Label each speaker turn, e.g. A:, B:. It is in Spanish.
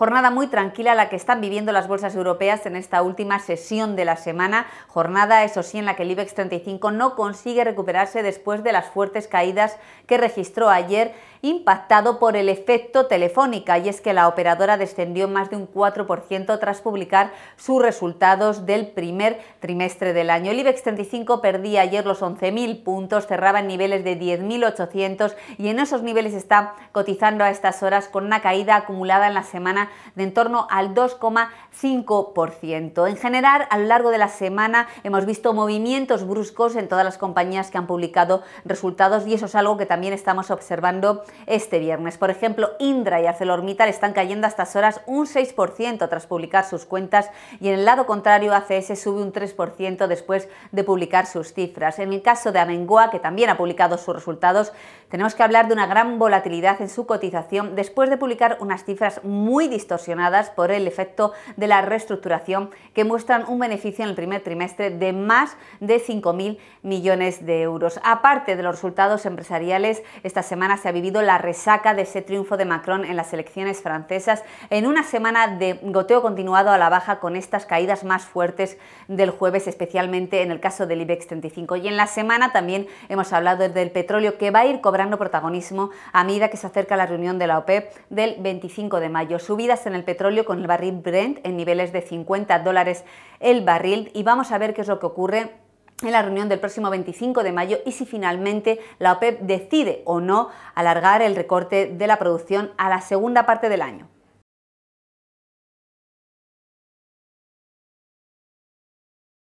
A: Jornada muy tranquila la que están viviendo las bolsas europeas en esta última sesión de la semana. Jornada, eso sí, en la que el IBEX 35 no consigue recuperarse después de las fuertes caídas que registró ayer impactado por el efecto telefónica y es que la operadora descendió más de un 4% tras publicar sus resultados del primer trimestre del año. El IBEX 35 perdía ayer los 11.000 puntos, cerraba en niveles de 10.800 y en esos niveles está cotizando a estas horas con una caída acumulada en la semana de en torno al 2,5%. En general, a lo largo de la semana hemos visto movimientos bruscos en todas las compañías que han publicado resultados y eso es algo que también estamos observando este viernes. Por ejemplo, Indra y ArcelorMittal están cayendo a estas horas un 6% tras publicar sus cuentas y en el lado contrario ACS sube un 3% después de publicar sus cifras. En el caso de Amengua, que también ha publicado sus resultados, tenemos que hablar de una gran volatilidad en su cotización después de publicar unas cifras muy distorsionadas por el efecto de la reestructuración que muestran un beneficio en el primer trimestre de más de 5.000 millones de euros. Aparte de los resultados empresariales, esta semana se ha vivido la resaca de ese triunfo de Macron en las elecciones francesas, en una semana de goteo continuado a la baja con estas caídas más fuertes del jueves, especialmente en el caso del IBEX 35. Y en la semana también hemos hablado del petróleo que va a ir cobrando protagonismo a medida que se acerca la reunión de la OPEP e del 25 de mayo. Subidas en el petróleo con el barril Brent en niveles de 50 dólares el barril y vamos a ver qué es lo que ocurre en la reunión del próximo 25 de mayo y si finalmente la OPEP e decide o no alargar el recorte de la producción a la segunda parte del año.